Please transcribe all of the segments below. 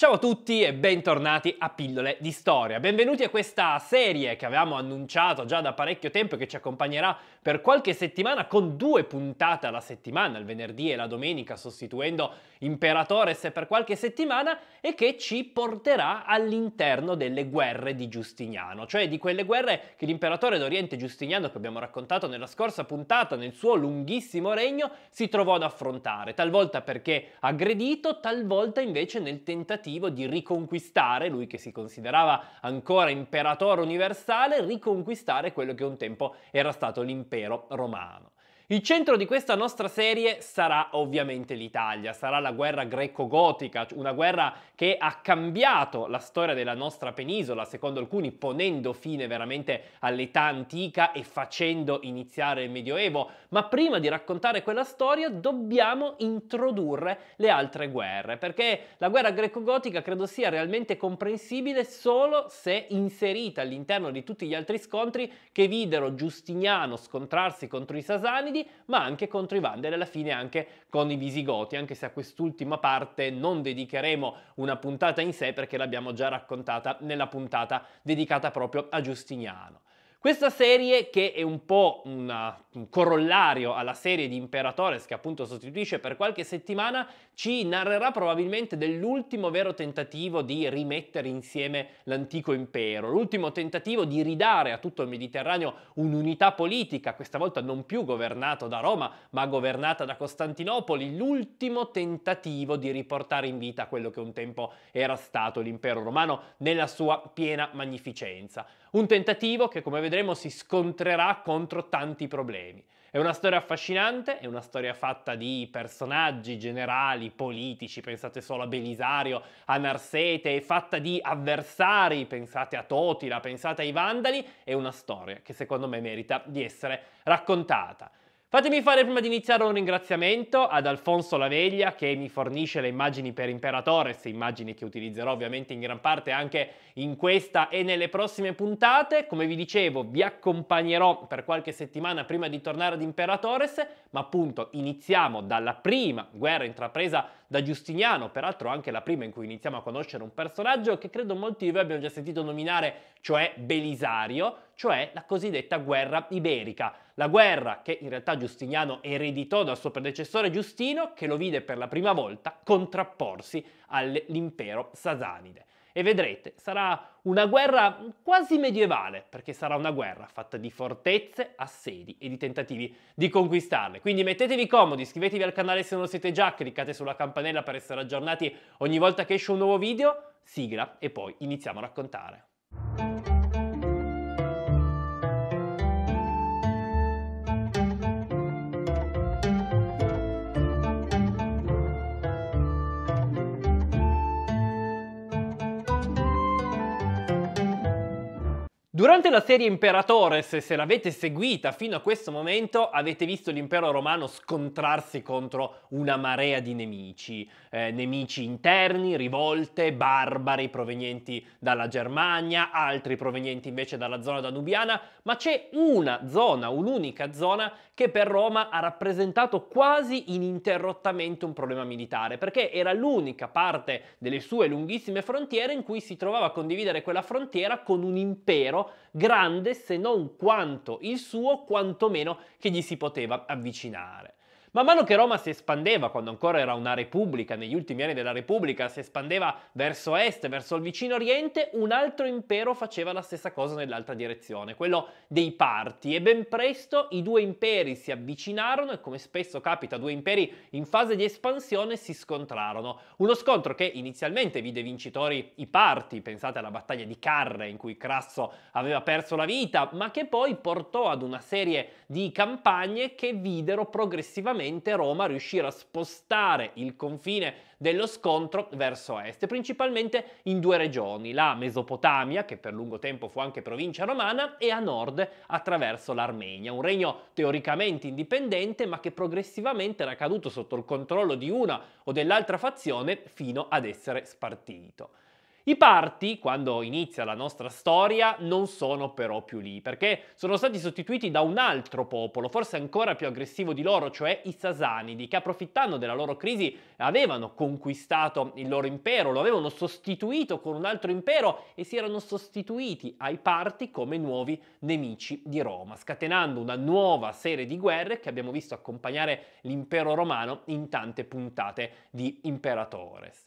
Ciao a tutti e bentornati a Pillole di Storia. Benvenuti a questa serie che avevamo annunciato già da parecchio tempo e che ci accompagnerà per qualche settimana con due puntate alla settimana, il venerdì e la domenica, sostituendo Imperatores per qualche settimana, e che ci porterà all'interno delle guerre di Giustiniano, cioè di quelle guerre che l'imperatore d'Oriente Giustiniano, che abbiamo raccontato nella scorsa puntata, nel suo lunghissimo regno, si trovò ad affrontare, talvolta perché aggredito, talvolta invece nel tentativo di riconquistare, lui che si considerava ancora imperatore universale, riconquistare quello che un tempo era stato l'impero impero romano. Il centro di questa nostra serie sarà ovviamente l'Italia, sarà la guerra greco-gotica, una guerra che ha cambiato la storia della nostra penisola, secondo alcuni ponendo fine veramente all'età antica e facendo iniziare il Medioevo, ma prima di raccontare quella storia dobbiamo introdurre le altre guerre, perché la guerra greco-gotica credo sia realmente comprensibile solo se inserita all'interno di tutti gli altri scontri che videro Giustiniano scontrarsi contro i Sasanidi Lombardi, ma anche contro i Vandali, alla fine anche con i Visigoti, anche se a quest'ultima parte non dedicheremo una puntata in sé perché l'abbiamo già raccontata nella puntata dedicata proprio a Giustiniano. Questa serie, che è un po' una, un corollario alla serie di Imperatores che appunto sostituisce per qualche settimana, ci narrerà probabilmente dell'ultimo vero tentativo di rimettere insieme l'antico impero, l'ultimo tentativo di ridare a tutto il Mediterraneo un'unità politica, questa volta non più governata da Roma, ma governata da Costantinopoli, l'ultimo tentativo di riportare in vita quello che un tempo era stato l'impero romano nella sua piena magnificenza. Un tentativo che, come vedremo, vedremo si scontrerà contro tanti problemi. È una storia affascinante, è una storia fatta di personaggi generali, politici, pensate solo a Belisario, a Narsete, è fatta di avversari, pensate a Totila, pensate ai Vandali, è una storia che secondo me merita di essere raccontata. Fatemi fare prima di iniziare un ringraziamento ad Alfonso Laveglia che mi fornisce le immagini per Imperatores, immagini che utilizzerò ovviamente in gran parte anche in questa e nelle prossime puntate. Come vi dicevo, vi accompagnerò per qualche settimana prima di tornare ad Imperatores, ma appunto iniziamo dalla prima guerra intrapresa da Giustiniano, peraltro anche la prima in cui iniziamo a conoscere un personaggio che credo molti di voi abbiano già sentito nominare, cioè Belisario, cioè la cosiddetta guerra iberica. La guerra che in realtà Giustiniano ereditò dal suo predecessore Giustino, che lo vide per la prima volta contrapporsi all'impero sasanide. E vedrete, sarà una guerra quasi medievale, perché sarà una guerra fatta di fortezze, assedi e di tentativi di conquistarle. Quindi mettetevi comodi, iscrivetevi al canale se non lo siete già, cliccate sulla campanella per essere aggiornati ogni volta che esce un nuovo video, sigla e poi iniziamo a raccontare. Durante la serie Imperatores, se l'avete seguita fino a questo momento, avete visto l'impero romano scontrarsi contro una marea di nemici, eh, nemici interni, rivolte, barbari provenienti dalla Germania, altri provenienti invece dalla zona danubiana, ma c'è una zona, un'unica zona che per Roma ha rappresentato quasi ininterrottamente un problema militare, perché era l'unica parte delle sue lunghissime frontiere in cui si trovava a condividere quella frontiera con un impero grande se non quanto il suo, quantomeno che gli si poteva avvicinare. Man mano che Roma si espandeva, quando ancora era una repubblica, negli ultimi anni della repubblica, si espandeva verso est, verso il vicino oriente, un altro impero faceva la stessa cosa nell'altra direzione, quello dei parti. E ben presto i due imperi si avvicinarono e come spesso capita, due imperi in fase di espansione si scontrarono. Uno scontro che inizialmente vide vincitori i parti, pensate alla battaglia di Carre in cui Crasso aveva perso la vita, ma che poi portò ad una serie di campagne che videro progressivamente finalmente Roma riuscire a spostare il confine dello scontro verso est, principalmente in due regioni, la Mesopotamia, che per lungo tempo fu anche provincia romana, e a nord attraverso l'Armenia, un regno teoricamente indipendente ma che progressivamente era caduto sotto il controllo di una o dell'altra fazione fino ad essere spartito. I parti, quando inizia la nostra storia, non sono però più lì, perché sono stati sostituiti da un altro popolo, forse ancora più aggressivo di loro, cioè i Sasanidi, che approfittando della loro crisi avevano conquistato il loro impero, lo avevano sostituito con un altro impero e si erano sostituiti ai parti come nuovi nemici di Roma, scatenando una nuova serie di guerre che abbiamo visto accompagnare l'impero romano in tante puntate di Imperatores.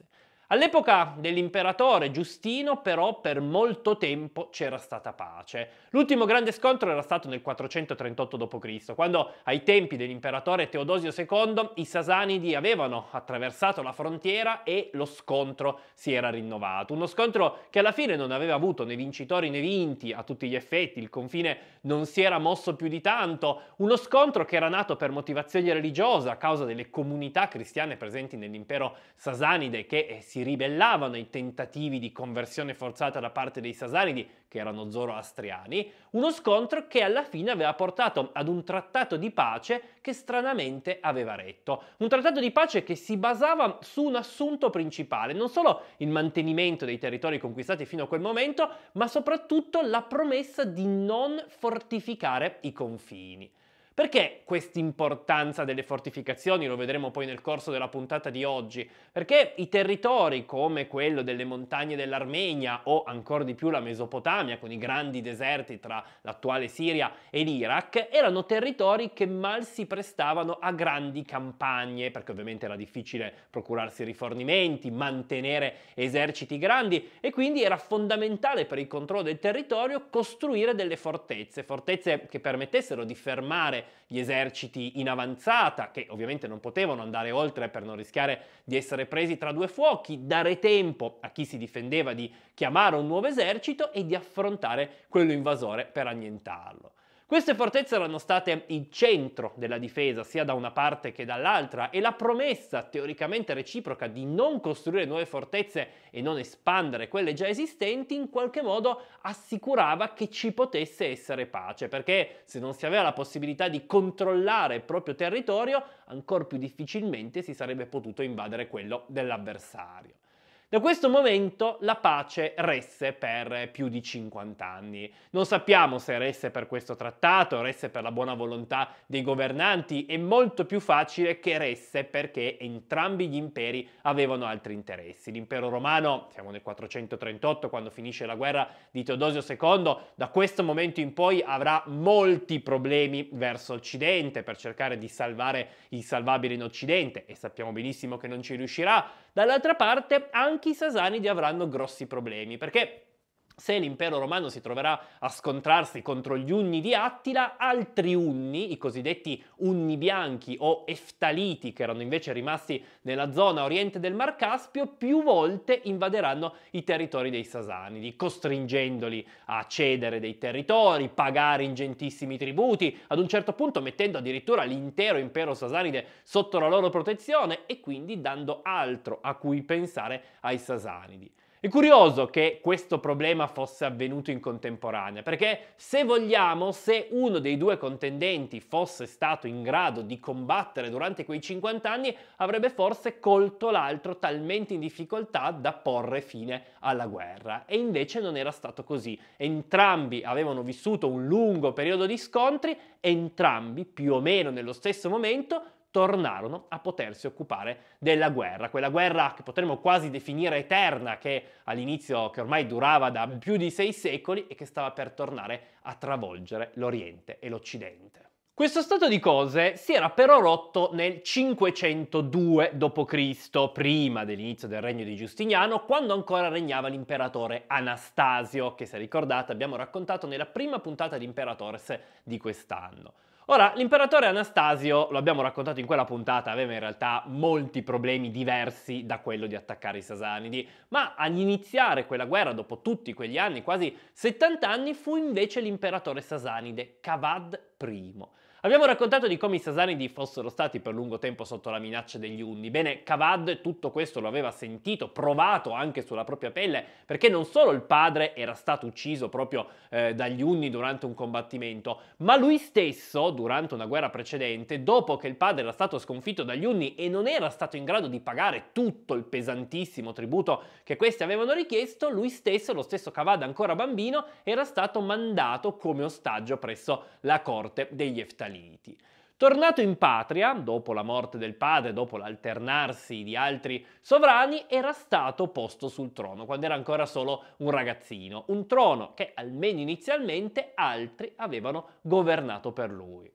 All'epoca dell'imperatore Giustino però per molto tempo c'era stata pace. L'ultimo grande scontro era stato nel 438 d.C., quando ai tempi dell'imperatore Teodosio II i Sasanidi avevano attraversato la frontiera e lo scontro si era rinnovato. Uno scontro che alla fine non aveva avuto né vincitori né vinti a tutti gli effetti, il confine non si era mosso più di tanto, uno scontro che era nato per motivazioni religiose a causa delle comunità cristiane presenti nell'impero sasanide che eh, si ribellavano ai tentativi di conversione forzata da parte dei Sasanidi, che erano zoroastriani, uno scontro che alla fine aveva portato ad un trattato di pace che stranamente aveva retto. Un trattato di pace che si basava su un assunto principale, non solo il mantenimento dei territori conquistati fino a quel momento, ma soprattutto la promessa di non fortificare i confini. Perché questa importanza delle fortificazioni, lo vedremo poi nel corso della puntata di oggi? Perché i territori come quello delle montagne dell'Armenia o ancora di più la Mesopotamia, con i grandi deserti tra l'attuale Siria e l'Iraq, erano territori che mal si prestavano a grandi campagne, perché ovviamente era difficile procurarsi rifornimenti, mantenere eserciti grandi e quindi era fondamentale per il controllo del territorio costruire delle fortezze, fortezze che permettessero di fermare gli eserciti in avanzata, che ovviamente non potevano andare oltre per non rischiare di essere presi tra due fuochi, dare tempo a chi si difendeva di chiamare un nuovo esercito e di affrontare quello invasore per annientarlo. Queste fortezze erano state il centro della difesa sia da una parte che dall'altra e la promessa teoricamente reciproca di non costruire nuove fortezze e non espandere quelle già esistenti in qualche modo assicurava che ci potesse essere pace, perché se non si aveva la possibilità di controllare il proprio territorio, ancora più difficilmente si sarebbe potuto invadere quello dell'avversario. Da questo momento la pace resse per più di 50 anni. Non sappiamo se resse per questo trattato, resse per la buona volontà dei governanti, è molto più facile che resse perché entrambi gli imperi avevano altri interessi. L'impero romano, siamo nel 438 quando finisce la guerra di Teodosio II, da questo momento in poi avrà molti problemi verso Occidente per cercare di salvare il salvabile in Occidente e sappiamo benissimo che non ci riuscirà. Dall'altra parte anche i Sasanidi avranno grossi problemi perché se l'impero romano si troverà a scontrarsi contro gli Unni di Attila, altri Unni, i cosiddetti Unni bianchi o Eftaliti, che erano invece rimasti nella zona oriente del Mar Caspio, più volte invaderanno i territori dei Sasanidi, costringendoli a cedere dei territori, pagare ingentissimi tributi, ad un certo punto mettendo addirittura l'intero impero sasanide sotto la loro protezione e quindi dando altro a cui pensare ai Sasanidi. È curioso che questo problema fosse avvenuto in contemporanea, perché se vogliamo, se uno dei due contendenti fosse stato in grado di combattere durante quei 50 anni, avrebbe forse colto l'altro talmente in difficoltà da porre fine alla guerra. E invece non era stato così. Entrambi avevano vissuto un lungo periodo di scontri, entrambi più o meno nello stesso momento tornarono a potersi occupare della guerra, quella guerra che potremmo quasi definire eterna, che all'inizio, che ormai durava da più di sei secoli e che stava per tornare a travolgere l'Oriente e l'Occidente. Questo stato di cose si era però rotto nel 502 d.C., prima dell'inizio del regno di Giustiniano, quando ancora regnava l'imperatore Anastasio, che se ricordate abbiamo raccontato nella prima puntata di Imperatores di quest'anno. Ora, l'imperatore Anastasio, lo abbiamo raccontato in quella puntata, aveva in realtà molti problemi diversi da quello di attaccare i Sasanidi, ma ad iniziare quella guerra dopo tutti quegli anni, quasi 70 anni, fu invece l'imperatore sasanide Kavad I, Abbiamo raccontato di come i Sasanidi fossero stati per lungo tempo sotto la minaccia degli Unni. Bene, Cavad tutto questo lo aveva sentito, provato anche sulla propria pelle, perché non solo il padre era stato ucciso proprio eh, dagli Unni durante un combattimento, ma lui stesso, durante una guerra precedente, dopo che il padre era stato sconfitto dagli Unni e non era stato in grado di pagare tutto il pesantissimo tributo che questi avevano richiesto, lui stesso, lo stesso Cavad ancora bambino, era stato mandato come ostaggio presso la corte degli Eftalini. Israeliti. Tornato in patria, dopo la morte del padre, dopo l'alternarsi di altri sovrani, era stato posto sul trono quando era ancora solo un ragazzino, un trono che almeno inizialmente altri avevano governato per lui.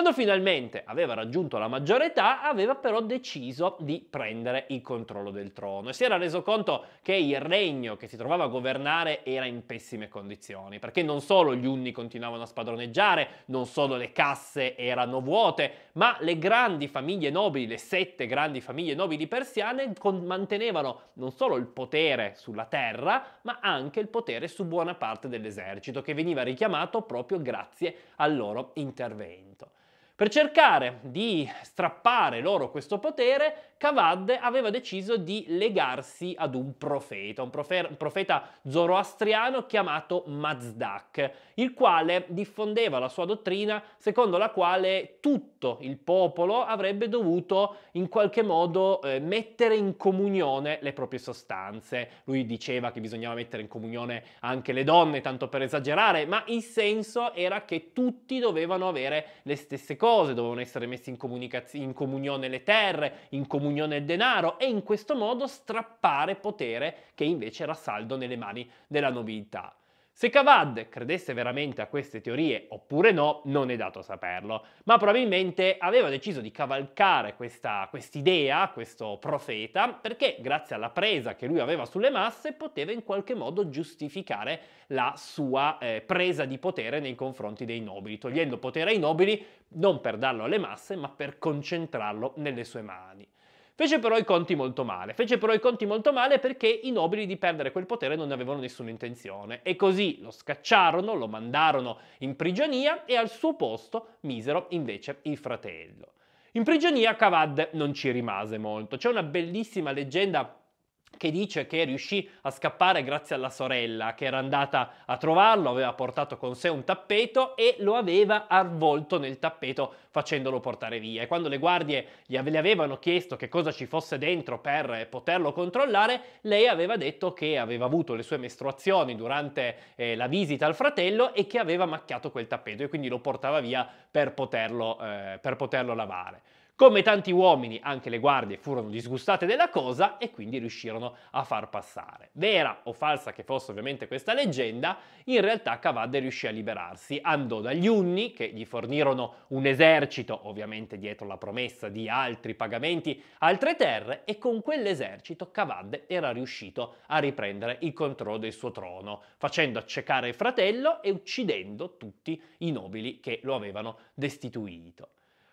Quando finalmente aveva raggiunto la maggiore età, aveva però deciso di prendere il controllo del trono e si era reso conto che il regno che si trovava a governare era in pessime condizioni, perché non solo gli unni continuavano a spadroneggiare, non solo le casse erano vuote, ma le grandi famiglie nobili, le sette grandi famiglie nobili persiane, mantenevano non solo il potere sulla terra, ma anche il potere su buona parte dell'esercito, che veniva richiamato proprio grazie al loro intervento. Per cercare di strappare loro questo potere, Cavad aveva deciso di legarsi ad un profeta, un, un profeta zoroastriano chiamato Mazdak, il quale diffondeva la sua dottrina secondo la quale tutto il popolo avrebbe dovuto in qualche modo eh, mettere in comunione le proprie sostanze. Lui diceva che bisognava mettere in comunione anche le donne, tanto per esagerare, ma il senso era che tutti dovevano avere le stesse cose, dovevano essere messi in, comunica- in comunione le terre, in comunione Mugnone il denaro e in questo modo strappare potere che invece era saldo nelle mani della nobiltà. Se Cavad credesse veramente a queste teorie oppure no, non è dato saperlo, ma probabilmente aveva deciso di cavalcare questa idea, questo profeta, perché grazie alla presa che lui aveva sulle masse poteva in qualche modo giustificare la sua eh, presa di potere nei confronti dei nobili, togliendo potere ai nobili non per darlo alle masse, ma per concentrarlo nelle sue mani. Fece però i conti molto male, fece però i conti molto male perché i nobili di perdere quel potere non ne avevano nessuna intenzione e così lo scacciarono, lo mandarono in prigionia e al suo posto misero invece il fratello. In prigionia Cavad non ci rimase molto, c'è una bellissima leggenda che dice che riuscì a scappare grazie alla sorella che era andata a trovarlo, aveva portato con sé un tappeto e lo aveva avvolto nel tappeto facendolo portare via. E quando le guardie gli avevano chiesto che cosa ci fosse dentro per poterlo controllare, lei aveva detto che aveva avuto le sue mestruazioni durante eh, la visita al fratello e che aveva macchiato quel tappeto e quindi lo portava via per poterlo, eh, per poterlo lavare. Come tanti uomini, anche le guardie furono disgustate della cosa e quindi riuscirono a far passare. Vera o falsa che fosse ovviamente questa leggenda, in realtà Cavadde riuscì a liberarsi. Andò dagli Unni, che gli fornirono un esercito, ovviamente dietro la promessa di altri pagamenti, altre terre, e con quell'esercito Cavadde era riuscito a riprendere il controllo del suo trono, facendo accecare il fratello e uccidendo tutti i nobili che lo avevano destituito.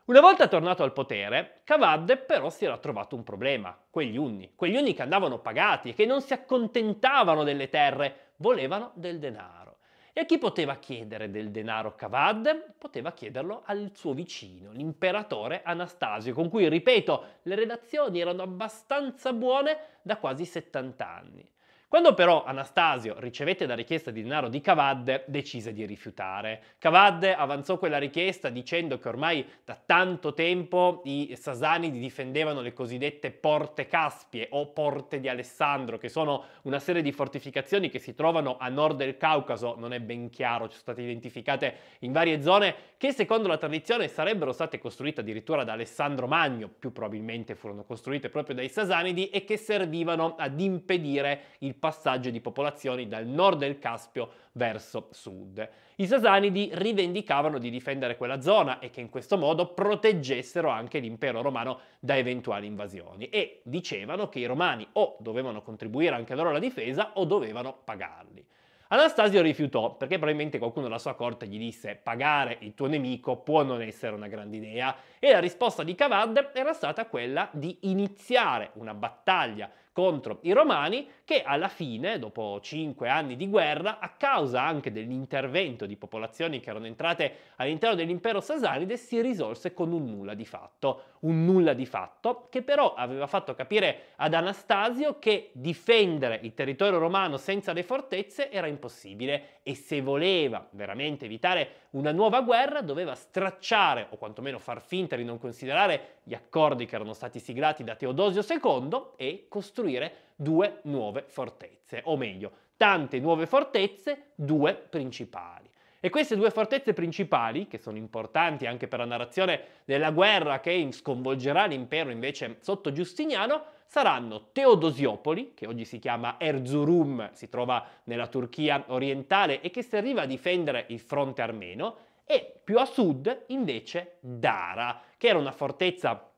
Una volta tornato al potere, Cavadde però si era trovato un problema, quegli unni, quegli unni che andavano pagati, che non si accontentavano delle terre, volevano del denaro. E a chi poteva chiedere del denaro Cavadde? Poteva chiederlo al suo vicino, l'imperatore Anastasio, con cui, ripeto, le relazioni erano abbastanza buone da quasi 70 anni. Quando però Anastasio ricevette la richiesta di denaro di Cavadde, decise di rifiutare. Cavadde avanzò quella richiesta dicendo che ormai da tanto tempo i Sasanidi difendevano le cosiddette porte Caspie o porte di Alessandro, che sono una serie di fortificazioni che si trovano a nord del Caucaso, non è ben chiaro, sono state identificate in varie zone, che secondo la tradizione sarebbero state costruite addirittura da Alessandro Magno, più probabilmente furono costruite proprio dai Sasanidi e che servivano ad impedire il passaggio di popolazioni dal nord del Caspio verso sud. I sasanidi rivendicavano di difendere quella zona e che in questo modo proteggessero anche l'impero romano da eventuali invasioni e dicevano che i romani o dovevano contribuire anche loro alla difesa o dovevano pagarli. Anastasio rifiutò perché probabilmente qualcuno della sua corte gli disse pagare il tuo nemico può non essere una grande idea e la risposta di Cavad era stata quella di iniziare una battaglia contro i Romani che alla fine, dopo cinque anni di guerra, a causa anche dell'intervento di popolazioni che erano entrate all'interno dell'impero sasanide, si risolse con un nulla di fatto un nulla di fatto, che però aveva fatto capire ad Anastasio che difendere il territorio romano senza le fortezze era impossibile e se voleva veramente evitare una nuova guerra doveva stracciare o quantomeno far finta di non considerare gli accordi che erano stati siglati da Teodosio II e costruire due nuove fortezze, o meglio, tante nuove fortezze, due principali. E queste due fortezze principali, che sono importanti anche per la narrazione della guerra che sconvolgerà l'impero invece sotto Giustiniano, saranno Teodosiopoli, che oggi si chiama Erzurum, si trova nella Turchia orientale e che serviva a difendere il fronte armeno, e più a sud invece Dara, che era una fortezza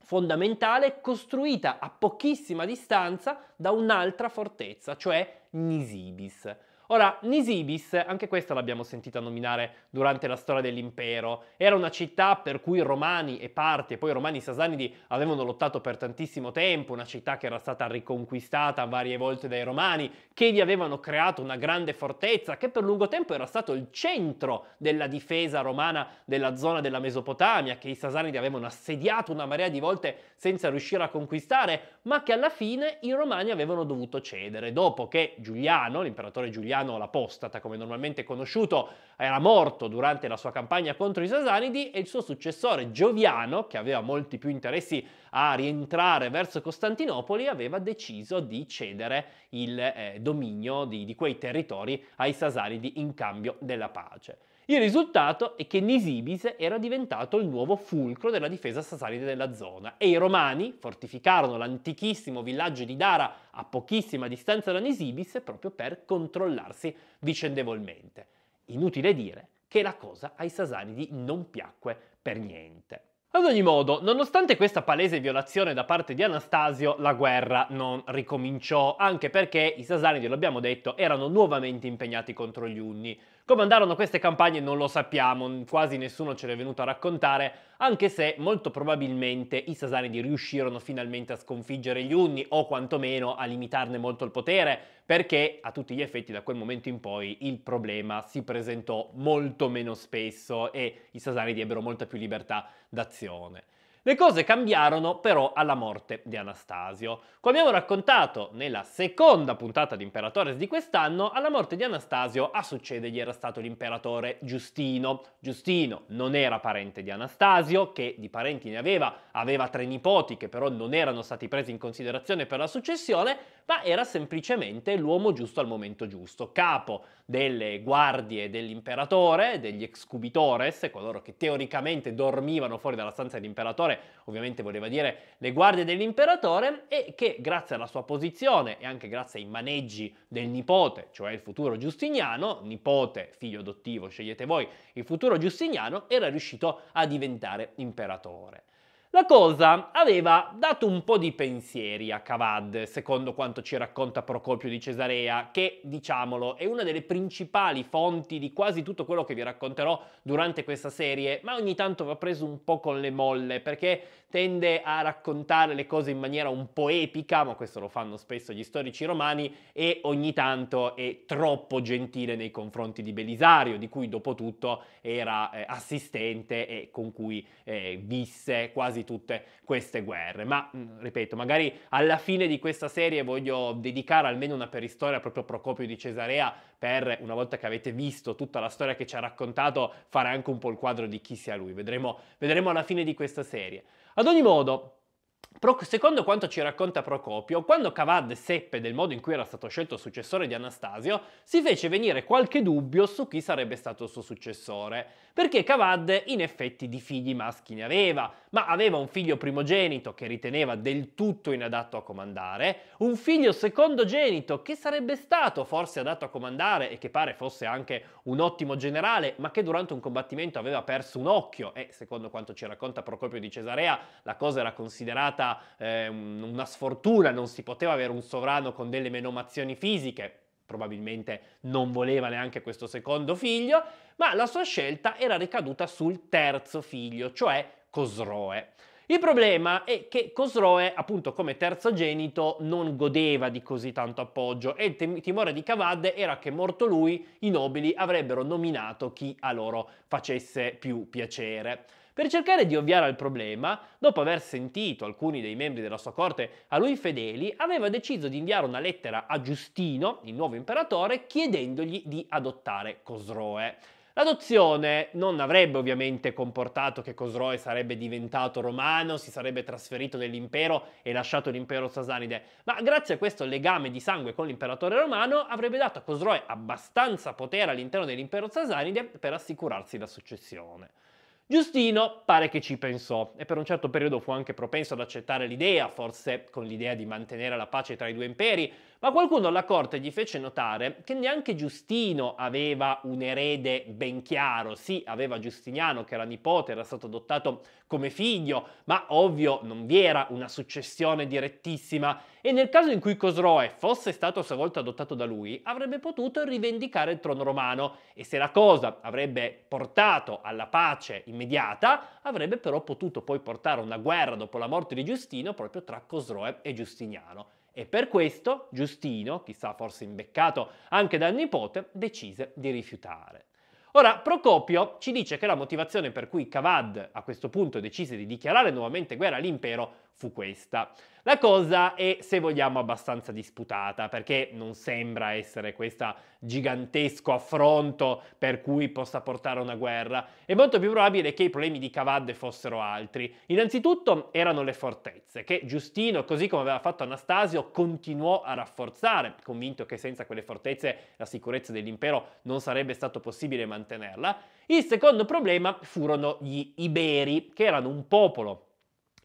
fondamentale costruita a pochissima distanza da un'altra fortezza, cioè Nisibis. Ora, Nisibis, anche questa l'abbiamo sentita nominare durante la storia dell'impero. Era una città per cui romani e parte, e poi romani sasanidi avevano lottato per tantissimo tempo, una città che era stata riconquistata varie volte dai romani, che vi avevano creato una grande fortezza, che per lungo tempo era stato il centro della difesa romana della zona della Mesopotamia, che i sasanidi avevano assediato una marea di volte senza riuscire a conquistare, ma che alla fine i romani avevano dovuto cedere, dopo che Giuliano, l'imperatore Giuliano l'apostata, come normalmente conosciuto, era morto morto durante la sua campagna contro i Sasanidi e il suo successore Gioviano, che aveva molti più interessi a rientrare verso Costantinopoli, aveva deciso di cedere il eh, dominio di, di quei territori ai Sasanidi in cambio della pace. Il risultato è che Nisibis era diventato il nuovo fulcro della difesa sasanide della zona e i romani fortificarono l'antichissimo villaggio di Dara a pochissima distanza da Nisibis proprio per controllarsi vicendevolmente. Inutile dire che la cosa ai Sasanidi non piacque per niente. Ad ogni modo, nonostante questa palese violazione da parte di Anastasio, la guerra non ricominciò, anche perché i Sasanidi, l'abbiamo detto, erano nuovamente impegnati contro gli Unni. Come andarono queste campagne non lo sappiamo, quasi nessuno ce l'è venuto a raccontare, anche se molto probabilmente i Sasanidi riuscirono finalmente a sconfiggere gli Unni o quantomeno a limitarne molto il potere, perché a tutti gli effetti da quel momento in poi il problema si presentò molto meno spesso e i Sasanidi ebbero molta più libertà d'azione. Le cose cambiarono però alla morte di Anastasio. Come abbiamo raccontato nella seconda puntata di Imperatores di quest'anno, alla morte di Anastasio a succedergli era stato l'imperatore Giustino. Giustino non era parente di Anastasio, che di parenti ne aveva, aveva tre nipoti che però non erano stati presi in considerazione per la successione, ma era semplicemente l'uomo giusto al momento giusto, capo delle guardie dell'imperatore, degli excubitores, coloro che teoricamente dormivano fuori dalla stanza dell'imperatore, ovviamente voleva dire le guardie dell'imperatore, e che grazie alla sua posizione e anche grazie ai maneggi del nipote, cioè il futuro Giustiniano, nipote, figlio adottivo, scegliete voi, il futuro Giustiniano, era riuscito a diventare imperatore. La cosa aveva dato un po' di pensieri a Cavad, secondo quanto ci racconta Procopio di Cesarea, che, diciamolo, è una delle principali fonti di quasi tutto quello che vi racconterò durante questa serie, ma ogni tanto va preso un po' con le molle, perché tende a raccontare le cose in maniera un po' epica, ma questo lo fanno spesso gli storici romani, e ogni tanto è troppo gentile nei confronti di Belisario, di cui dopo tutto era eh, assistente e con cui eh, visse quasi tutte queste guerre. Ma, mm, ripeto, magari alla fine di questa serie voglio dedicare almeno una peristoria proprio a Procopio di Cesarea per, una volta che avete visto tutta la storia che ci ha raccontato, fare anche un po' il quadro di chi sia lui. Vedremo, vedremo alla fine di questa serie. Ad ogni modo, Secondo quanto ci racconta Procopio, quando Cavad seppe del modo in cui era stato scelto successore di Anastasio, si fece venire qualche dubbio su chi sarebbe stato il suo successore, perché Cavad in effetti di figli maschi ne aveva, ma aveva un figlio primogenito che riteneva del tutto inadatto a comandare, un figlio secondogenito che sarebbe stato forse adatto a comandare e che pare fosse anche un ottimo generale, ma che durante un combattimento aveva perso un occhio e secondo quanto ci racconta Procopio di Cesarea, la cosa era considerata stata eh, una sfortuna, non si poteva avere un sovrano con delle menomazioni fisiche, probabilmente non voleva neanche questo secondo figlio, ma la sua scelta era ricaduta sul terzo figlio, cioè Cosroe. Il problema è che Cosroe, appunto come terzogenito, non godeva di così tanto appoggio e il timore di Cavadde era che morto lui i nobili avrebbero nominato chi a loro facesse più piacere. Per cercare di ovviare al problema, dopo aver sentito alcuni dei membri della sua corte a lui fedeli, aveva deciso di inviare una lettera a Giustino, il nuovo imperatore, chiedendogli di adottare Cosroe. L'adozione non avrebbe ovviamente comportato che Cosroe sarebbe diventato romano, si sarebbe trasferito nell'impero e lasciato l'impero sasanide, ma grazie a questo legame di sangue con l'imperatore romano avrebbe dato a Cosroe abbastanza potere all'interno dell'impero sasanide per assicurarsi la successione. Giustino pare che ci pensò e per un certo periodo fu anche propenso ad accettare l'idea, forse con l'idea di mantenere la pace tra i due imperi, ma qualcuno alla corte gli fece notare che neanche Giustino aveva un erede ben chiaro. Sì, aveva Giustiniano che era nipote, era stato adottato come figlio, ma ovvio non vi era una successione direttissima e nel caso in cui Cosroe fosse stato a sua volta adottato da lui, avrebbe potuto rivendicare il trono romano e se la cosa avrebbe portato alla pace immediata, avrebbe però potuto poi portare una guerra dopo la morte di Giustino proprio tra Cosroe e Giustiniano. E per questo Giustino, chissà forse imbeccato anche dal nipote, decise di rifiutare. Ora, Procopio ci dice che la motivazione per cui Cavad a questo punto decise di dichiarare nuovamente guerra all'impero fu questa. La cosa è, se vogliamo, abbastanza disputata, perché non sembra essere questo gigantesco affronto per cui possa portare una guerra. È molto più probabile che i problemi di Cavadde fossero altri. Innanzitutto erano le fortezze, che Giustino, così come aveva fatto Anastasio, continuò a rafforzare, convinto che senza quelle fortezze la sicurezza dell'impero non sarebbe stato possibile mantenerla. Il secondo problema furono gli Iberi, che erano un popolo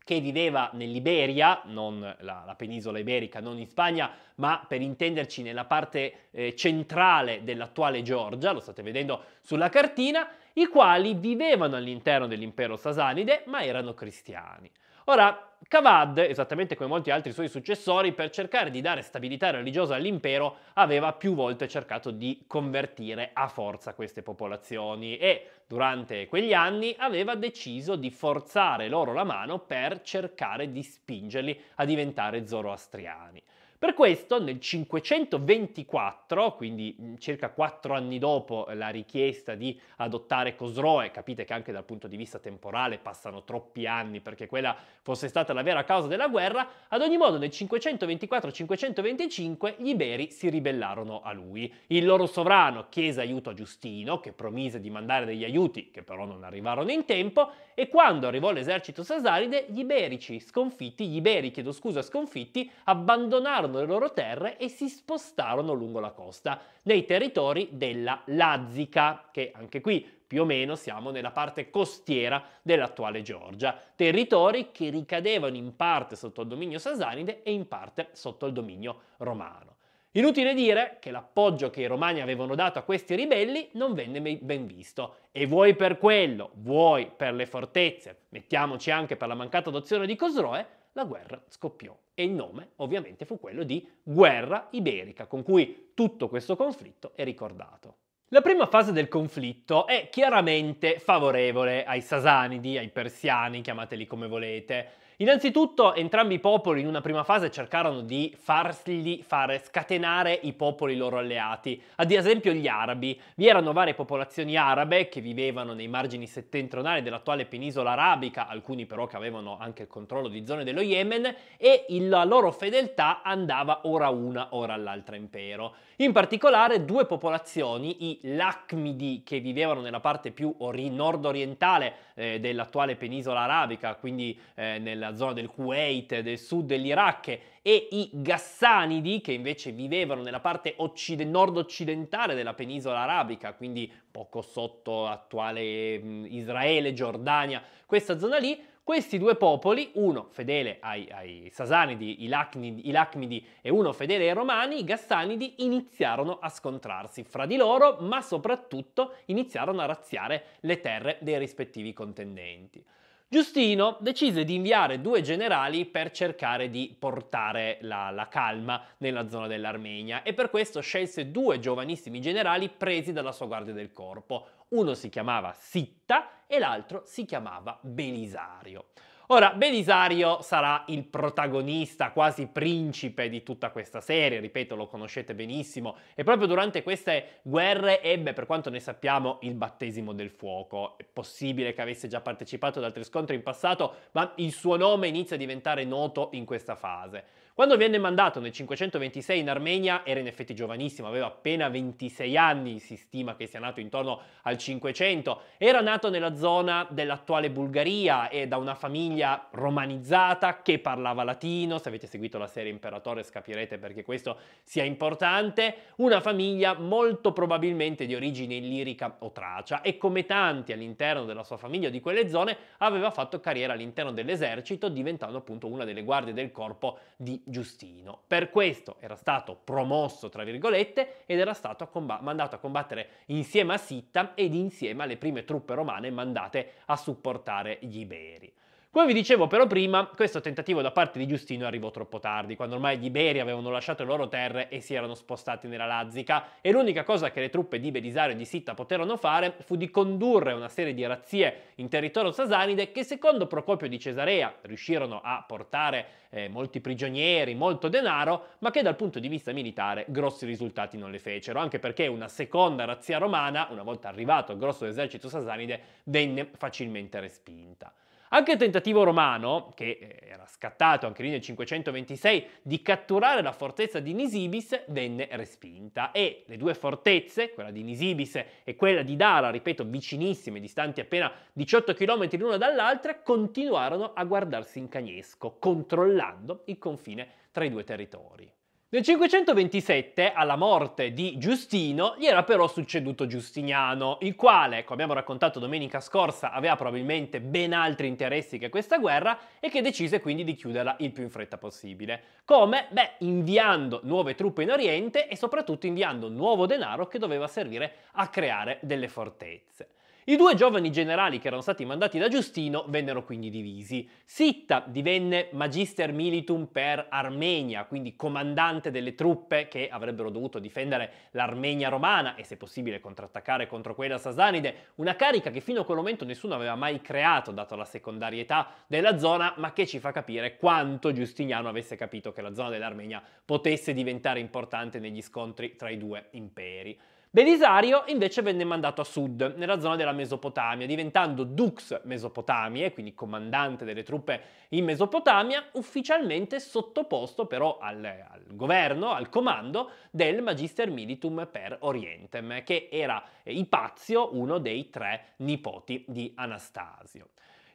che viveva nell'Iberia, non la, la, penisola iberica, non in Spagna, ma per intenderci nella parte eh, centrale dell'attuale Georgia, lo state vedendo sulla cartina, i quali vivevano all'interno dell'impero sasanide ma erano cristiani. Ora, Cavad, esattamente come molti altri suoi successori, per cercare di dare stabilità religiosa all'impero, aveva più volte cercato di convertire a forza queste popolazioni e durante quegli anni aveva deciso di forzare loro la mano per cercare di spingerli a diventare zoroastriani. Per questo nel 524, quindi circa quattro anni dopo la richiesta di adottare Cosroe, capite che anche dal punto di vista temporale passano troppi anni perché quella fosse stata la vera causa della guerra, ad ogni modo nel 524-525 gli Iberi si ribellarono a lui. Il loro sovrano chiese aiuto a Giustino, che promise di mandare degli aiuti, che però non arrivarono in tempo, e quando arrivò l'esercito sasaride, gli Iberici sconfitti, gli Iberi, chiedo scusa, sconfitti, abbandonarono lasciarono le loro terre e si spostarono lungo la costa, nei territori della Lazica, che anche qui più o meno siamo nella parte costiera dell'attuale Georgia, territori che ricadevano in parte sotto il dominio sasanide e in parte sotto il dominio romano. Inutile dire che l'appoggio che i romani avevano dato a questi ribelli non venne ben visto e vuoi per quello, vuoi per le fortezze, mettiamoci anche per la mancata adozione di Cosroe, la guerra scoppiò e il nome ovviamente fu quello di guerra iberica, con cui tutto questo conflitto è ricordato. La prima fase del conflitto è chiaramente favorevole ai sasanidi, ai persiani, chiamateli come volete, Innanzitutto entrambi i popoli in una prima fase cercarono di fargli fare scatenare i popoli loro alleati, ad esempio gli arabi. Vi erano varie popolazioni arabe che vivevano nei margini settentrionali dell'attuale penisola arabica, alcuni però che avevano anche il controllo di zone dello Yemen, e la loro fedeltà andava ora una, ora all'altro impero. In particolare due popolazioni, i Lacmidi che vivevano nella parte più ori- nord-orientale eh, dell'attuale penisola arabica, quindi eh, nella zona del Kuwait, del sud dell'Iraq, e i Gassanidi che invece vivevano nella parte occide- nord-occidentale della penisola arabica, quindi poco sotto l'attuale mh, Israele, Giordania, questa zona lì, questi due popoli, uno fedele ai, ai Sasanidi, i, Lacnidi, i Lacmidi e uno fedele ai Romani, i Gassanidi, iniziarono a scontrarsi fra di loro, ma soprattutto iniziarono a razziare le terre dei rispettivi contendenti. Giustino decise di inviare due generali per cercare di portare la, la calma nella zona dell'Armenia e per questo scelse due giovanissimi generali presi dalla sua guardia del corpo, uno si chiamava Sitta e l'altro si chiamava Belisario. Ora, Belisario sarà il protagonista, quasi principe di tutta questa serie, ripeto, lo conoscete benissimo, e proprio durante queste guerre ebbe, per quanto ne sappiamo, il battesimo del fuoco. È possibile che avesse già partecipato ad altri scontri in passato, ma il suo nome inizia a diventare noto in questa fase. Quando venne mandato nel 526 in Armenia era in effetti giovanissimo, aveva appena 26 anni, si stima che sia nato intorno al 500, era nato nella zona dell'attuale Bulgaria e da una famiglia romanizzata che parlava latino, se avete seguito la serie Imperatores capirete perché questo sia importante, una famiglia molto probabilmente di origine illirica o tracia e come tanti all'interno della sua famiglia di quelle zone aveva fatto carriera all'interno dell'esercito diventando appunto una delle guardie del corpo di Giustino. Per questo era stato promosso, tra virgolette, ed era stato a comb- mandato a combattere insieme a Sitta ed insieme alle prime truppe romane mandate a supportare gli Iberi. Come vi dicevo però prima, questo tentativo da parte di Giustino arrivò troppo tardi, quando ormai gli Iberi avevano lasciato le loro terre e si erano spostati nella Lazzica, e l'unica cosa che le truppe di Belisario e di Sitta poterono fare fu di condurre una serie di razzie in territorio sasanide che secondo Procopio di Cesarea riuscirono a portare eh, molti prigionieri, molto denaro, ma che dal punto di vista militare grossi risultati non le fecero, anche perché una seconda razzia romana, una volta arrivato il grosso esercito sasanide, venne facilmente respinta. Anche il tentativo romano, che eh, era scattato anche lì nel 526, di catturare la fortezza di Nisibis venne respinta e le due fortezze, quella di Nisibis e quella di Dara, ripeto, vicinissime, distanti appena 18 km l'una dall'altra, continuarono a guardarsi in cagnesco, controllando il confine tra i due territori. Nel 527, alla morte di Giustino, gli era però succeduto Giustiniano, il quale, come abbiamo raccontato domenica scorsa, aveva probabilmente ben altri interessi che questa guerra e che decise quindi di chiuderla il più in fretta possibile. Come? Beh, inviando nuove truppe in Oriente e soprattutto inviando nuovo denaro che doveva servire a creare delle fortezze. I due giovani generali che erano stati mandati da Giustino vennero quindi divisi. Sitta divenne magister militum per Armenia, quindi comandante delle truppe che avrebbero dovuto difendere l'Armenia romana e se possibile contrattaccare contro quella sasanide, una carica che fino a quel momento nessuno aveva mai creato dato la secondarietà della zona, ma che ci fa capire quanto Giustiniano avesse capito che la zona dell'Armenia potesse diventare importante negli scontri tra i due imperi. Belisario invece venne mandato a sud, nella zona della Mesopotamia, diventando dux Mesopotamia, quindi comandante delle truppe in Mesopotamia, ufficialmente sottoposto però al, al governo, al comando del Magister Militum per Orientem, che era eh, Ipazio, uno dei tre nipoti di Anastasio.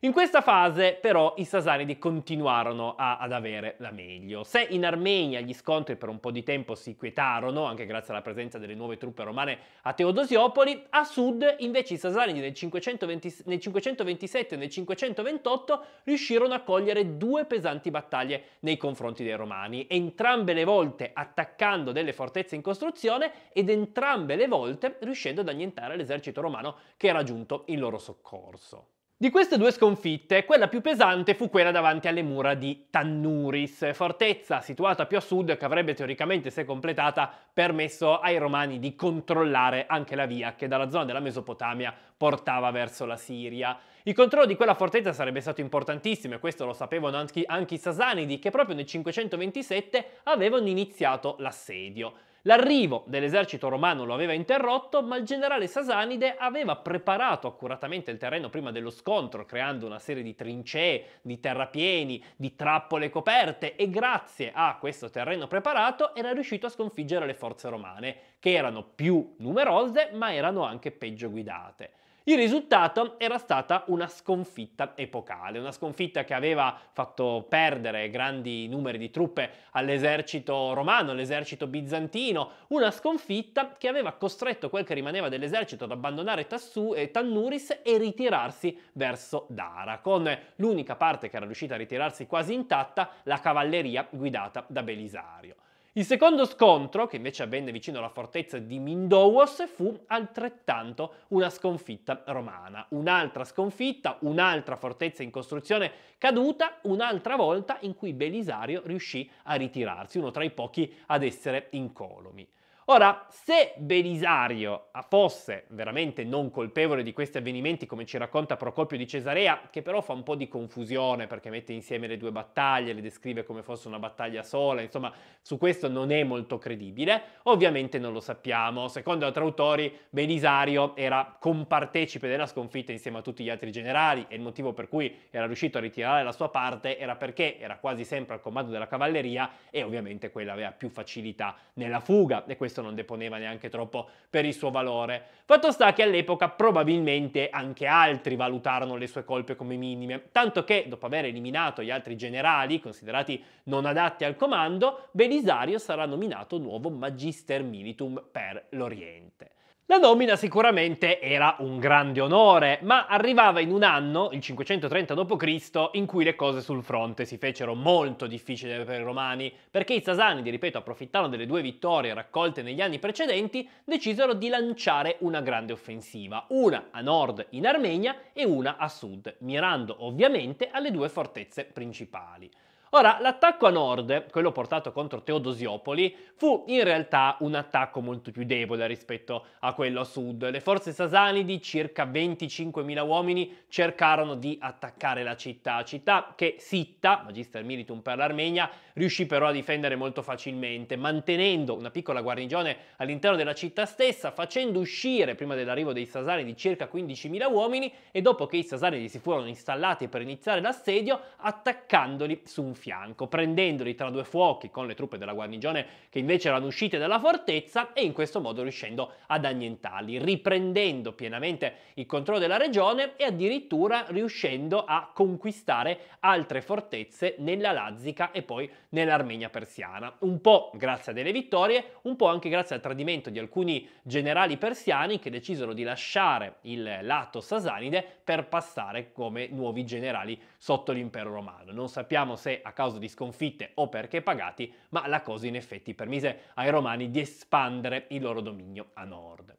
In questa fase però i Sasanidi continuarono a, ad avere la meglio. Se in Armenia gli scontri per un po' di tempo si quietarono, anche grazie alla presenza delle nuove truppe romane a Teodosiopoli, a sud invece i Sasanidi nel, 520, nel 527 e nel 528 riuscirono a cogliere due pesanti battaglie nei confronti dei romani, entrambe le volte attaccando delle fortezze in costruzione ed entrambe le volte riuscendo ad annientare l'esercito romano che era giunto in loro soccorso. Di queste due sconfitte, quella più pesante fu quella davanti alle mura di Tannuris, fortezza situata più a sud che avrebbe teoricamente, se completata, permesso ai romani di controllare anche la via che dalla zona della Mesopotamia portava verso la Siria. Il controllo di quella fortezza sarebbe stato importantissimo e questo lo sapevano anche, anche i Sasanidi che proprio nel 527 avevano iniziato l'assedio. L'arrivo dell'esercito romano lo aveva interrotto, ma il generale Sasanide aveva preparato accuratamente il terreno prima dello scontro, creando una serie di trincee, di terrapieni, di trappole coperte e grazie a questo terreno preparato era riuscito a sconfiggere le forze romane, che erano più numerose ma erano anche peggio guidate. Il risultato era stata una sconfitta epocale, una sconfitta che aveva fatto perdere grandi numeri di truppe all'esercito romano, all'esercito bizantino, una sconfitta che aveva costretto quel che rimaneva dell'esercito ad abbandonare Tassu, eh, Tannuris e ritirarsi verso Dara, con l'unica parte che era riuscita a ritirarsi quasi intatta, la cavalleria guidata da Belisario. Il secondo scontro, che invece avvenne vicino alla fortezza di Mindowos, fu altrettanto una sconfitta romana. Un'altra sconfitta, un'altra fortezza in costruzione caduta, un'altra volta in cui Belisario riuscì a ritirarsi, uno tra i pochi ad essere incolomi. Ora, se Belisario fosse veramente non colpevole di questi avvenimenti, come ci racconta Procopio di Cesarea, che però fa un po' di confusione perché mette insieme le due battaglie, le descrive come fosse una battaglia sola, insomma, su questo non è molto credibile, ovviamente non lo sappiamo. Secondo altri autori, Belisario era compartecipe della sconfitta insieme a tutti gli altri generali e il motivo per cui era riuscito a ritirare la sua parte era perché era quasi sempre al comando della cavalleria e ovviamente quella aveva più facilità nella fuga e questo questo non deponeva neanche troppo per il suo valore. Fatto sta che all'epoca probabilmente anche altri valutarono le sue colpe come minime, tanto che dopo aver eliminato gli altri generali, considerati non adatti al comando, Belisario sarà nominato nuovo Magister Militum per l'Oriente. La nomina sicuramente era un grande onore, ma arrivava in un anno, il 530 d.C., in cui le cose sul fronte si fecero molto difficili per i romani, perché i Sasanidi, ripeto, approfittarono delle due vittorie raccolte negli anni precedenti, decisero di lanciare una grande offensiva, una a nord in Armenia e una a sud, mirando ovviamente alle due fortezze principali. Ora, l'attacco a nord, quello portato contro Teodosiopoli, fu in realtà un attacco molto più debole rispetto a quello a sud. Le forze sasanidi, circa 25.000 uomini, cercarono di attaccare la città, città che Sitta, magister militum per l'Armenia, riuscì però a difendere molto facilmente, mantenendo una piccola guarnigione all'interno della città stessa, facendo uscire prima dell'arrivo dei sasanidi circa 15.000 uomini e dopo che i sasanidi si furono installati per iniziare l'assedio, attaccandoli su un fianco, prendendoli tra due fuochi con le truppe della guarnigione che invece erano uscite dalla fortezza e in questo modo riuscendo ad annientarli, riprendendo pienamente il controllo della regione e addirittura riuscendo a conquistare altre fortezze nella Lazica e poi nell'Armenia persiana. Un po' grazie a delle vittorie, un po' anche grazie al tradimento di alcuni generali persiani che decisero di lasciare il lato sasanide per passare come nuovi generali sotto l'impero romano. Non sappiamo se a causa di sconfitte o perché pagati, ma la cosa in effetti permise ai romani di espandere il loro dominio a nord.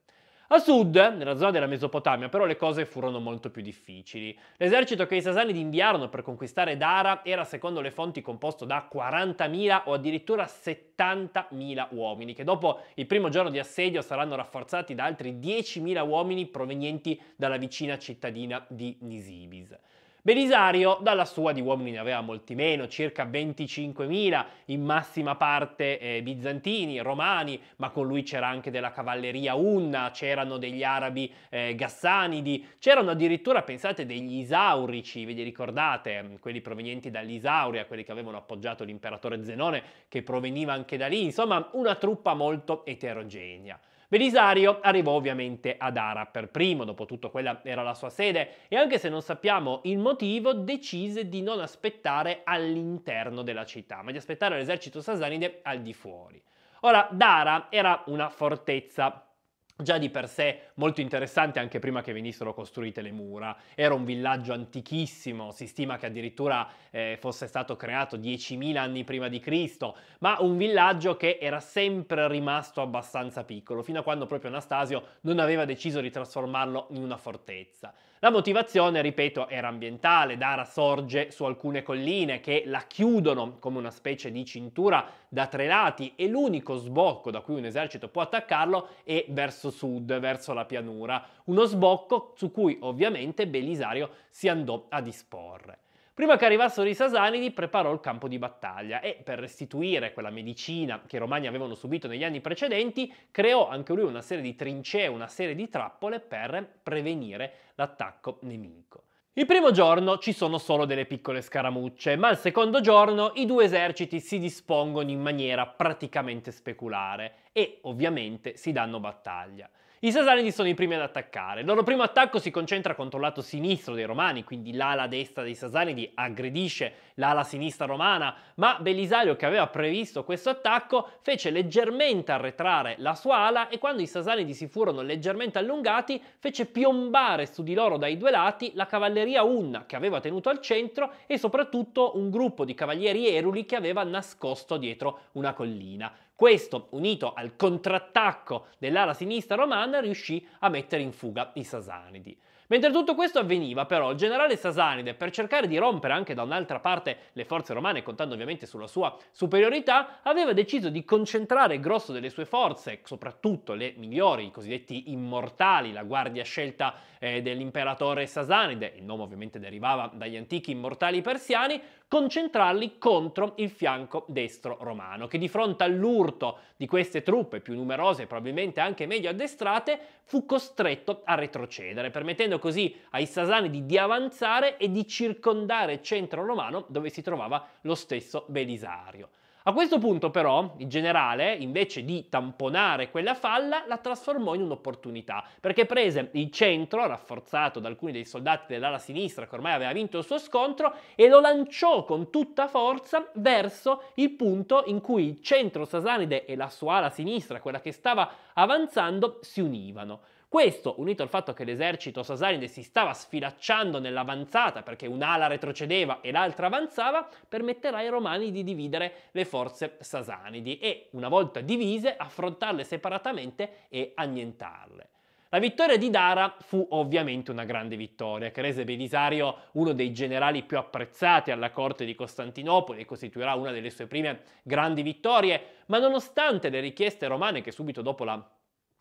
A sud, nella zona della Mesopotamia, però le cose furono molto più difficili. L'esercito che i Sasanidi inviarono per conquistare Dara era, secondo le fonti, composto da 40.000 o addirittura 70.000 uomini, che dopo il primo giorno di assedio saranno rafforzati da altri 10.000 uomini provenienti dalla vicina cittadina di Nisibis. Belisario dalla sua di uomini ne aveva molti meno, circa 25.000, in massima parte eh, bizantini, romani, ma con lui c'era anche della cavalleria unna, c'erano degli arabi eh, gassanidi, c'erano addirittura, pensate, degli isaurici, ve li ricordate? Quelli provenienti dall'Isauria, quelli che avevano appoggiato l'imperatore Zenone, che proveniva anche da lì, insomma una truppa molto eterogenea. Belisario arrivò ovviamente ad Ara per primo, dopo tutto quella era la sua sede, e anche se non sappiamo il motivo, decise di non aspettare all'interno della città, ma di aspettare l'esercito sasanide al di fuori. Ora, Dara era una fortezza già di per sé molto interessante anche prima che venissero costruite le mura. Era un villaggio antichissimo, si stima che addirittura eh, fosse stato creato 10.000 anni prima di Cristo, ma un villaggio che era sempre rimasto abbastanza piccolo, fino a quando proprio Anastasio non aveva deciso di trasformarlo in una fortezza. La motivazione, ripeto, era ambientale. Dara sorge su alcune colline che la chiudono come una specie di cintura da tre lati e l'unico sbocco da cui un esercito può attaccarlo è verso sud, verso la pianura. Uno sbocco su cui ovviamente Belisario si andò a disporre. Prima che arrivassero i Sasanidi preparò il campo di battaglia e per restituire quella medicina che i Romani avevano subito negli anni precedenti creò anche lui una serie di trincee, una serie di trappole per prevenire l'attacco nemico. Il primo giorno ci sono solo delle piccole scaramucce, ma il secondo giorno i due eserciti si dispongono in maniera praticamente speculare e ovviamente si danno battaglia. I Sasanidi sono i primi ad attaccare. Il loro primo attacco si concentra contro il lato sinistro dei romani, quindi l'ala destra dei Sasanidi aggredisce l'ala sinistra romana, ma Belisario che aveva previsto questo attacco fece leggermente arretrare la sua ala e quando i Sasanidi si furono leggermente allungati fece piombare su di loro dai due lati la cavalleria Unna che aveva tenuto al centro e soprattutto un gruppo di cavalieri eruli che aveva nascosto dietro una collina. Questo, unito al contrattacco dell'ala sinistra romana, riuscì a mettere in fuga i Sasanidi. Mentre tutto questo avveniva, però, il generale Sasanide, per cercare di rompere anche da un'altra parte le forze romane, contando ovviamente sulla sua superiorità, aveva deciso di concentrare il grosso delle sue forze, soprattutto le migliori, i cosiddetti immortali, la guardia scelta eh, dell'imperatore Sasanide, il nome ovviamente derivava dagli antichi immortali persiani, concentrarli contro il fianco destro romano, che di fronte all'urto di queste truppe più numerose e probabilmente anche meglio addestrate, fu costretto a retrocedere, permettendo così ai Sasanidi di avanzare e di circondare il centro romano dove si trovava lo stesso Belisario. A questo punto però il generale, invece di tamponare quella falla, la trasformò in un'opportunità, perché prese il centro, rafforzato da alcuni dei soldati dell'ala sinistra che ormai aveva vinto il suo scontro, e lo lanciò con tutta forza verso il punto in cui il centro sasanide e la sua ala sinistra, quella che stava avanzando, si univano. Questo, unito al fatto che l'esercito sasanide si stava sfilacciando nell'avanzata perché un'ala retrocedeva e l'altra avanzava, permetterà ai romani di dividere le forze sasanidi e, una volta divise, affrontarle separatamente e annientarle. La vittoria di Dara fu ovviamente una grande vittoria, che rese Belisario uno dei generali più apprezzati alla corte di Costantinopoli e costituirà una delle sue prime grandi vittorie, ma nonostante le richieste romane che subito dopo la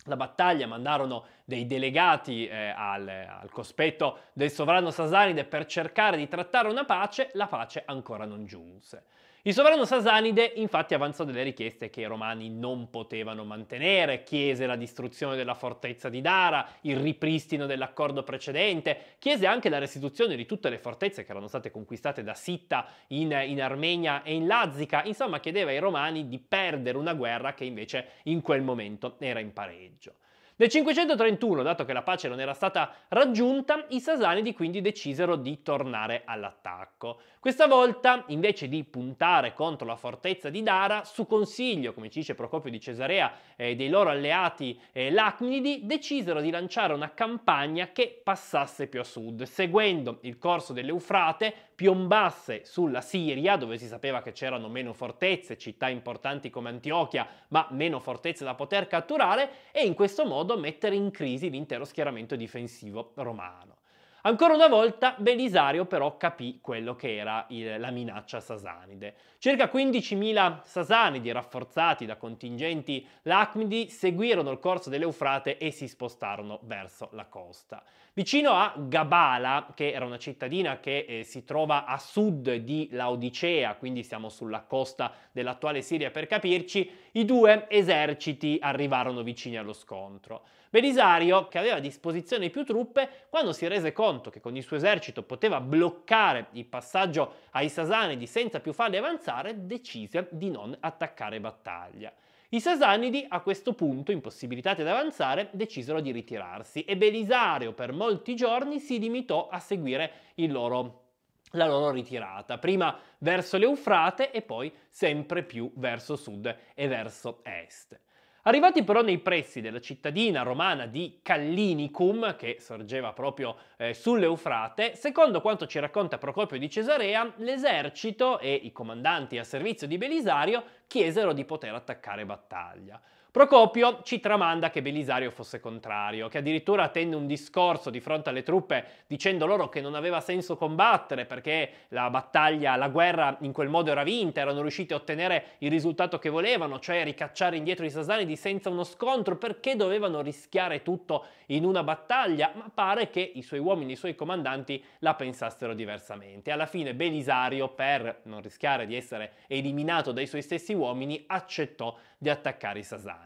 la battaglia, mandarono dei delegati eh, al, al, cospetto del sovrano Sasanide per cercare di trattare una pace, la pace ancora non giunse. Il sovrano sasanide infatti avanzò delle richieste che i romani non potevano mantenere, chiese la distruzione della fortezza di Dara, il ripristino dell'accordo precedente, chiese anche la restituzione di tutte le fortezze che erano state conquistate da Sitta in, in Armenia e in Lazica, insomma chiedeva ai romani di perdere una guerra che invece in quel momento era in pareggio. Nel 531, dato che la pace non era stata raggiunta, i sasanidi quindi decisero di tornare all'attacco. Questa volta, invece di puntare contro la fortezza di Dara, su consiglio, come ci dice Procopio di Cesarea, e dei loro alleati eh, Lacmidi, decisero di lanciare una campagna che passasse più a sud, seguendo il corso dell'Eufrate, piombasse sulla Siria, dove si sapeva che c'erano meno fortezze, città importanti come Antiochia, ma meno fortezze da poter catturare, e in questo modo mettere in crisi l'intero schieramento difensivo romano. Ancora una volta Belisario però capì quello che era il, la minaccia sasanide. Circa 15.000 sasanidi rafforzati da contingenti lacmidi seguirono il corso dell'Eufrate e si spostarono verso la costa. Vicino a Gabala, che era una cittadina che eh, si trova a sud di Laodicea, quindi siamo sulla costa dell'attuale Siria per capirci, i due eserciti arrivarono vicini allo scontro. Belisario, che aveva a disposizione più truppe, quando si rese conto che con il suo esercito poteva bloccare il passaggio ai Sasanidi senza più farli avanzare, decise di non attaccare battaglia. I Sasanidi a questo punto, impossibilitati ad avanzare, decisero di ritirarsi e Belisario per molti giorni si limitò a seguire loro, la loro ritirata, prima verso l'Eufrate e poi sempre più verso sud e verso est. Arrivati però nei pressi della cittadina romana di Callinicum, che sorgeva proprio eh, sull'Eufrate, secondo quanto ci racconta Procopio di Cesarea, l'esercito e i comandanti a servizio di Belisario chiesero di poter attaccare battaglia. Procopio ci tramanda che Belisario fosse contrario, che addirittura tenne un discorso di fronte alle truppe dicendo loro che non aveva senso combattere perché la battaglia, la guerra in quel modo era vinta, erano riusciti a ottenere il risultato che volevano, cioè ricacciare indietro i Sasanidi senza uno scontro, perché dovevano rischiare tutto in una battaglia, ma pare che i suoi uomini, i suoi comandanti la pensassero diversamente. Alla fine Belisario, per non rischiare di essere eliminato dai suoi stessi uomini, accettò di attaccare i Sasanidi.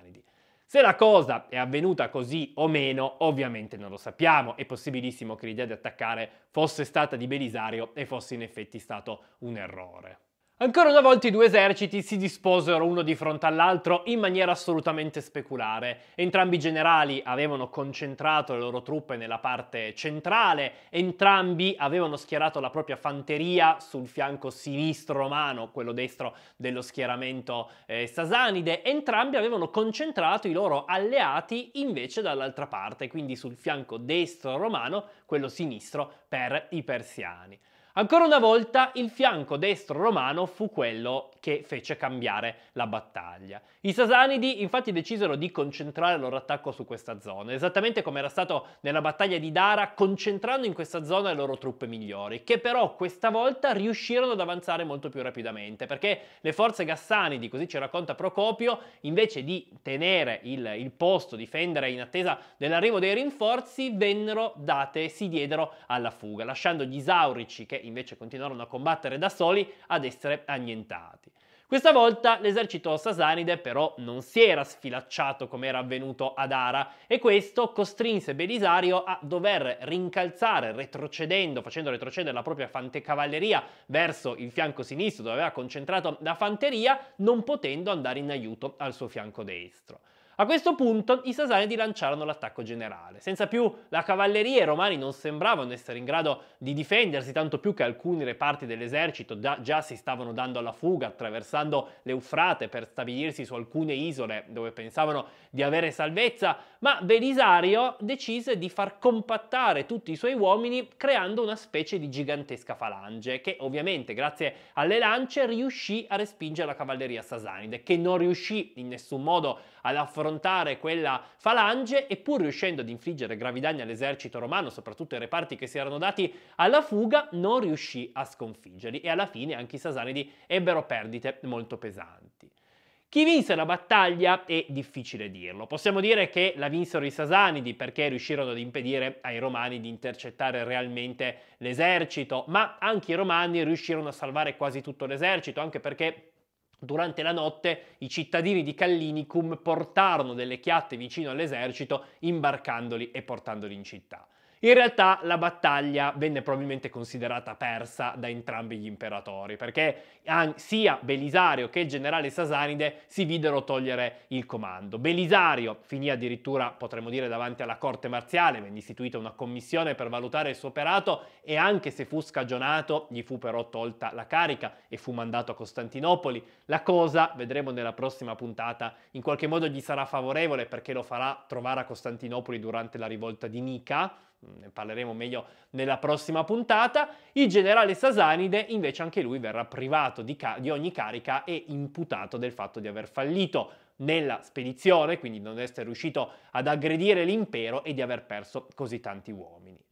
Se la cosa è avvenuta così o meno, ovviamente non lo sappiamo, è possibilissimo che l'idea di attaccare fosse stata di Belisario e fosse in effetti stato un errore. Ancora una volta i due eserciti si disposero uno di fronte all'altro in maniera assolutamente speculare. Entrambi i generali avevano concentrato le loro truppe nella parte centrale, entrambi avevano schierato la propria fanteria sul fianco sinistro romano, quello destro dello schieramento eh, sasanide, entrambi avevano concentrato i loro alleati invece dall'altra parte, quindi sul fianco destro romano, quello sinistro per i persiani. Ancora una volta il fianco destro romano fu quello che fece cambiare la battaglia. I Sasanidi infatti decisero di concentrare il loro attacco su questa zona, esattamente come era stato nella battaglia di Dara, concentrando in questa zona le loro truppe migliori, che però questa volta riuscirono ad avanzare molto più rapidamente, perché le forze Gassanidi, così ci racconta Procopio, invece di tenere il, il posto, difendere in attesa dell'arrivo dei rinforzi, vennero date e si diedero alla fuga, lasciando gli Isaurici, che invece continuarono a combattere da soli, ad essere annientati. Questa volta l'esercito sasanide però non si era sfilacciato come era avvenuto ad Ara e questo costrinse Belisario a dover rincalzare retrocedendo, facendo retrocedere la propria fantecavalleria verso il fianco sinistro dove aveva concentrato la fanteria, non potendo andare in aiuto al suo fianco destro. A questo punto i Sasani lanciarono l'attacco generale. Senza più la cavalleria i romani non sembravano essere in grado di difendersi, tanto più che alcuni reparti dell'esercito già, già si stavano dando alla fuga, attraversando l'Eufrate per stabilirsi su alcune isole dove pensavano di avere salvezza, ma Belisario decise di far compattare tutti i suoi uomini creando una specie di gigantesca falange che ovviamente grazie alle lance riuscì a respingere la cavalleria sasanide che non riuscì in nessun modo ad affrontare quella falange e riuscendo ad infliggere gravi danni all'esercito romano, soprattutto ai reparti che si erano dati alla fuga, non riuscì a sconfiggerli e alla fine anche i sasanidi ebbero perdite molto pesanti. Chi vinse la battaglia è difficile dirlo. Possiamo dire che la vinsero i Sasanidi perché riuscirono ad impedire ai Romani di intercettare realmente l'esercito, ma anche i Romani riuscirono a salvare quasi tutto l'esercito, anche perché Durante la notte i cittadini di Callinicum portarono delle chiatte vicino all'esercito, imbarcandoli e portandoli in città. In realtà la battaglia venne probabilmente considerata persa da entrambi gli imperatori, perché sia Belisario che il generale Sasanide si videro togliere il comando. Belisario finì addirittura, potremmo dire, davanti alla corte marziale, venne istituita una commissione per valutare il suo operato e anche se fu scagionato, gli fu però tolta la carica e fu mandato a Costantinopoli. La cosa, vedremo nella prossima puntata, in qualche modo gli sarà favorevole perché lo farà trovare a Costantinopoli durante la rivolta di Nica Mm, ne parleremo meglio nella prossima puntata. Il generale Sasanide invece anche lui verrà privato di, ca- di ogni carica e imputato del fatto di aver fallito nella spedizione, quindi di non essere riuscito ad aggredire l'impero e di aver perso così tanti uomini.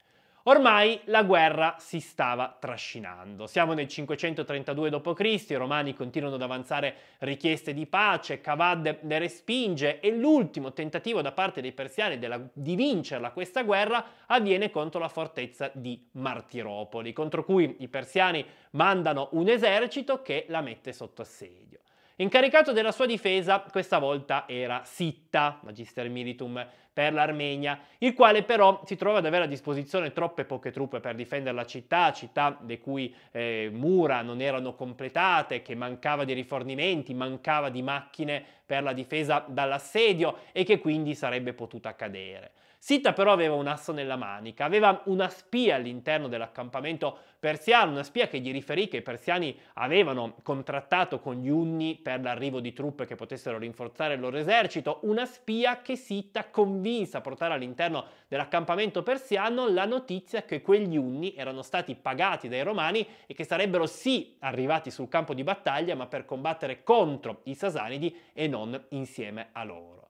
Ormai la guerra si stava trascinando. Siamo nel 532 d.C., i romani continuano ad avanzare richieste di pace, Cavad ne respinge e l'ultimo tentativo da parte dei persiani della, di vincerla questa guerra avviene contro la fortezza di Martiropoli, contro cui i persiani mandano un esercito che la mette sotto assedio. Incaricato della sua difesa, questa volta era Sitta, magister militum per l'Armenia, il quale però si trova ad avere a disposizione troppe poche truppe per difendere la città, città le cui eh, mura non erano completate, che mancava di rifornimenti, mancava di macchine per la difesa dall'assedio e che quindi sarebbe potuta cadere. Sita però aveva un asso nella manica, aveva una spia all'interno dell'accampamento persiano, una spia che gli riferì che i persiani avevano contrattato con gli Unni per l'arrivo di truppe che potessero rinforzare il loro esercito, una spia che Sita convinse a portare all'interno dell'accampamento persiano la notizia che quegli Unni erano stati pagati dai romani e che sarebbero sì arrivati sul campo di battaglia, ma per combattere contro i Sasanidi e non insieme a loro.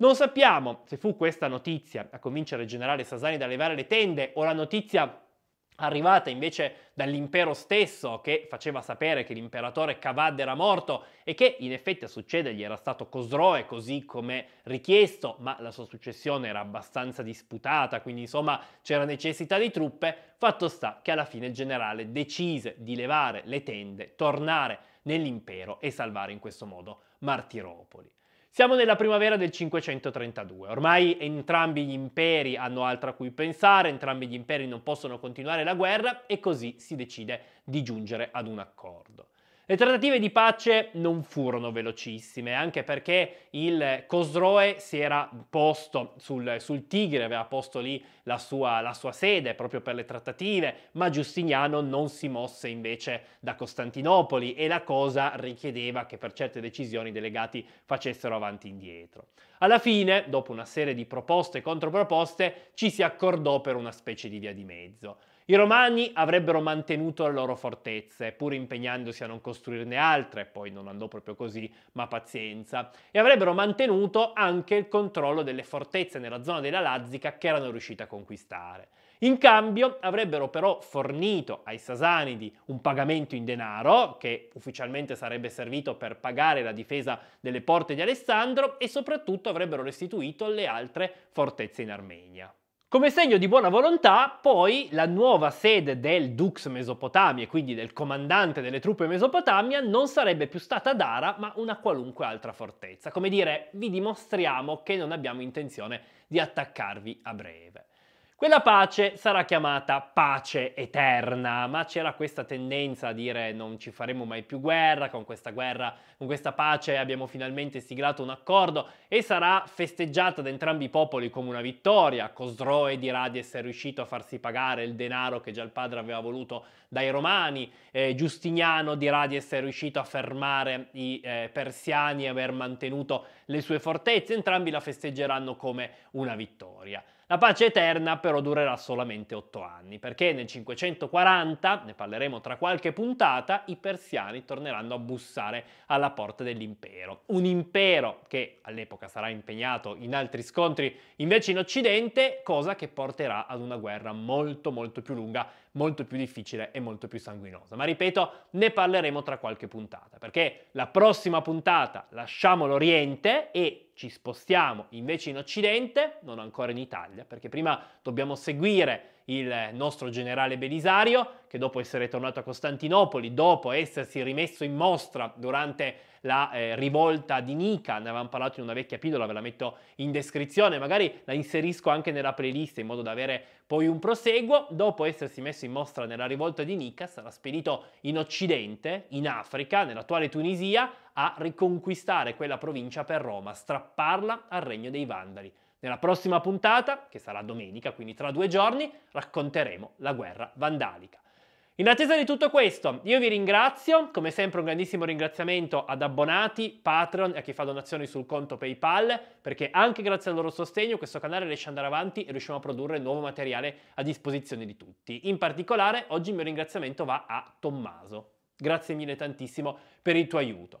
Non sappiamo se fu questa notizia a convincere il generale Sasani da levare le tende o la notizia arrivata invece dall'impero stesso che faceva sapere che l'imperatore Cavad era morto e che in effetti a succedere gli era stato Cosroe così come richiesto, ma la sua successione era abbastanza disputata, quindi insomma c'era necessità di truppe, fatto sta che alla fine il generale decise di levare le tende, tornare nell'impero e salvare in questo modo Martiropoli. Siamo nella primavera del 532, ormai entrambi gli imperi hanno altro a cui pensare, entrambi gli imperi non possono continuare la guerra e così si decide di giungere ad un accordo. Le trattative di pace non furono velocissime, anche perché il Cosroe si era posto sul, sul Tigre, aveva posto lì la sua, la sua sede proprio per le trattative, ma Giustiniano non si mosse invece da Costantinopoli e la cosa richiedeva che per certe decisioni i delegati facessero avanti e indietro. Alla fine, dopo una serie di proposte e controproposte, ci si accordò per una specie di via di mezzo. I Romani avrebbero mantenuto le loro fortezze, pur impegnandosi a non costruirne altre, poi non andò proprio così, ma pazienza, e avrebbero mantenuto anche il controllo delle fortezze nella zona della Lazzica che erano riusciti a conquistare. In cambio avrebbero però fornito ai Sasanidi un pagamento in denaro, che ufficialmente sarebbe servito per pagare la difesa delle porte di Alessandro, e soprattutto avrebbero restituito le altre fortezze in Armenia. Come segno di buona volontà, poi, la nuova sede del Dux Mesopotamia, quindi del comandante delle truppe Mesopotamia, non sarebbe più stata Dara, ma una qualunque altra fortezza. Come dire, vi dimostriamo che non abbiamo intenzione di attaccarvi a breve. Quella pace sarà chiamata pace eterna, ma c'era questa tendenza a dire non ci faremo mai più guerra, con questa guerra, con questa pace abbiamo finalmente siglato un accordo e sarà festeggiata da entrambi i popoli come una vittoria. Cosroe dirà di essere riuscito a farsi pagare il denaro che già il padre aveva voluto dai romani, eh, Giustiniano dirà di essere riuscito a fermare i eh, persiani e aver mantenuto le sue fortezze, entrambi la festeggeranno come una vittoria. La pace eterna però durerà solamente otto anni, perché nel 540, ne parleremo tra qualche puntata, i persiani torneranno a bussare alla porta dell'impero. Un impero che all'epoca sarà impegnato in altri scontri invece in Occidente, cosa che porterà ad una guerra molto molto più lunga, molto più difficile e molto più sanguinosa. Ma ripeto, ne parleremo tra qualche puntata, perché la prossima puntata lasciamo l'Oriente e ci spostiamo invece in Occidente, non ancora in Italia, perché prima dobbiamo seguire il nostro generale Belisario, che dopo essere tornato a Costantinopoli, dopo essersi rimesso in mostra durante la eh, rivolta di Nica, ne avevamo parlato in una vecchia pillola, ve la metto in descrizione, magari la inserisco anche nella playlist in modo da avere poi un proseguo, dopo essersi messo in mostra nella rivolta di Nica, sarà spedito in Occidente, in Africa, nell'attuale Tunisia, a riconquistare quella provincia per Roma, strapparla al regno dei Vandali. Nella prossima puntata, che sarà domenica, quindi tra due giorni, racconteremo la guerra vandalica. In attesa di tutto questo, io vi ringrazio, come sempre un grandissimo ringraziamento ad abbonati, Patreon e a chi fa donazioni sul conto PayPal, perché anche grazie al loro sostegno questo canale riesce ad andare avanti e riusciamo a produrre nuovo materiale a disposizione di tutti. In particolare, oggi il mio ringraziamento va a Tommaso. Grazie mille tantissimo per il tuo aiuto.